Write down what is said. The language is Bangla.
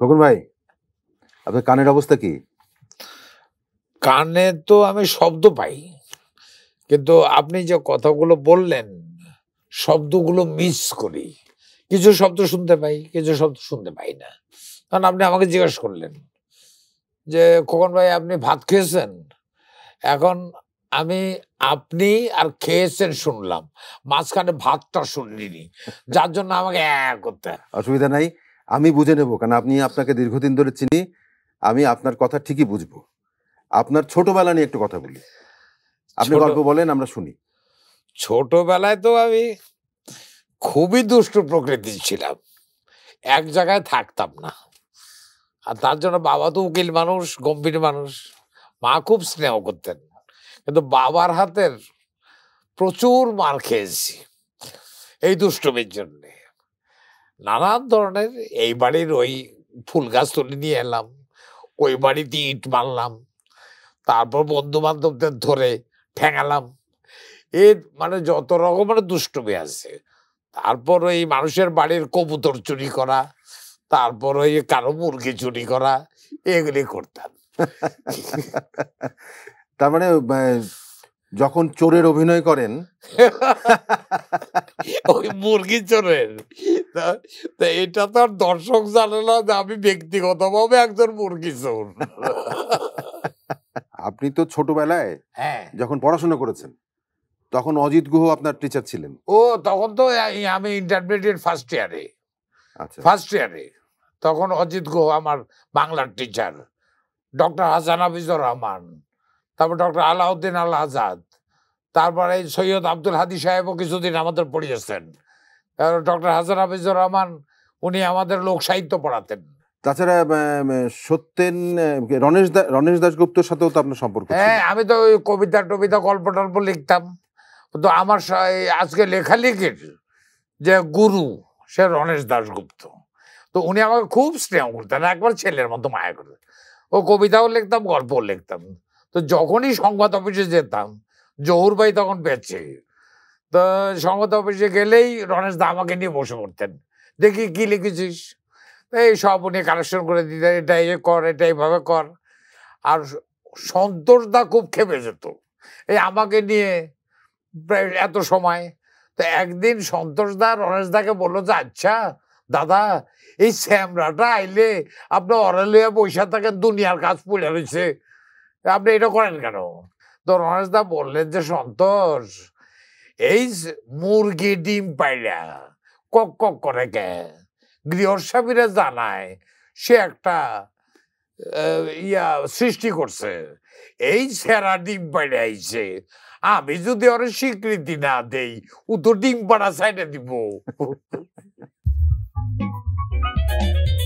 কখন ভাই আপনার কানের অবস্থা কি কানে তো আমি শব্দ পাই কিন্তু আপনি যে কথাগুলো বললেন শব্দগুলো মিস করি কিছু শব্দ শুনতে পাই কিছু শব্দ শুনতে পাই না কারণ আপনি আমাকে জিজ্ঞেস করলেন যে খোকন ভাই আপনি ভাত খেয়েছেন এখন আমি আপনি আর খেয়েছেন শুনলাম মাঝখানে ভাতটা শুনিনি যার জন্য আমাকে করতে অসুবিধা নাই আমি বুঝে নেব কারণ আপনি আপনাকে দীর্ঘদিন ধরে চিনি আমি আপনার কথা ঠিকই বুঝবো আপনার ছোটবেলা নিয়ে একটু কথা বলি আপনি গল্প বলেন আমরা শুনি ছোটবেলায় তো আমি খুবই দুষ্ট প্রকৃতির ছিলাম এক জায়গায় থাকতাম না আর তার জন্য বাবা তো উকিল মানুষ গম্ভীর মানুষ মা খুব স্নেহ করতেন কিন্তু বাবার হাতের প্রচুর মার খেয়েছি এই দুষ্টমির জন্যে নানান ধরনের এই বাড়ির ওই ফুল গাছ তুলে নিয়ে এলাম ওই বাড়িতে ইট মারলাম তারপর বন্ধু বান্ধবদের ধরে ঠেঙালাম এর মানে যত রকমের দুষ্টমি আছে তারপর ওই মানুষের বাড়ির কবুতর চুরি করা তারপর ওই কারো মুরগি চুরি করা এগুলি করতাম তার মানে যখন চোরের অভিনয় করেন ওই মুরগি চোরের তা এটা তো আর দর্শক জানে না যে আমি ব্যক্তিগতভাবে একজন মুরগি চোর আপনি তো ছোটবেলায় হ্যাঁ। যখন পড়াশোনা করেছেন তখন অজিত গুহ আপনার টিচার ছিলেন ও তখন তো আমি ইন্টারমিডিয়েট ফার্স্ট ইয়ারে ফার্স্ট ইয়ারে তখন অজিত গুহ আমার বাংলার টিচার ডক্টর হাসান হাফিজুর রহমান তারপর ডক্টর আলাউদ্দিন আল আজাদ তারপরে সৈয়দ আব্দুল হাদি সাহেবও কিছুদিন আমাদের পড়িয়েছেন ডক্টর হাজার হাফিজুর রহমান উনি আমাদের লোক সাহিত্য পড়াতেন তাছাড়া সত্যেন রণেশ রণেশ দাসগুপ্তর সাথেও তো আপনার সম্পর্ক হ্যাঁ আমি তো ওই কবিতা টবিতা গল্প টল্প লিখতাম তো আমার আজকে লেখালেখির যে গুরু সে রণেশ দাশগুপ্ত তো উনি আমাকে খুব স্নেহ করতেন একবার ছেলের মতো মায়া করতেন ও কবিতাও লিখতাম গল্পও লিখতাম তো যখনই সংবাদ অফিসে যেতাম জহুর ভাই তখন পেয়েছে তো সংবাদ অফিসে গেলেই রণেশ দা আমাকে নিয়ে বসে পড়তেন দেখি কি লিখেছিস এই সব উনি কালেকশন করে দিতেন এটা এ কর এটা এইভাবে কর আর সন্তোষদা খুব খেপে যেত এই আমাকে নিয়ে প্রায় এত সময় তো একদিন সন্তোষদা দাকে বললো যে আচ্ছা দাদা এই শ্যামরাটা আইলে আপনার অরালিয়া পয়সা থাকে দুনিয়ার কাজ পড়ে রয়েছে আপনি এটা করেন কেন দা বললেন যে সন্তোষ এই মুরগি ডিম পাইলা কক কক করে কে গৃহস্বামীরা জানায় সে একটা ইয়া সৃষ্টি করছে এই সেরা ডিম পাইলে আইছে আমি যদি ওর স্বীকৃতি না দেই ও তো ডিম পাড়া সাইডে দিব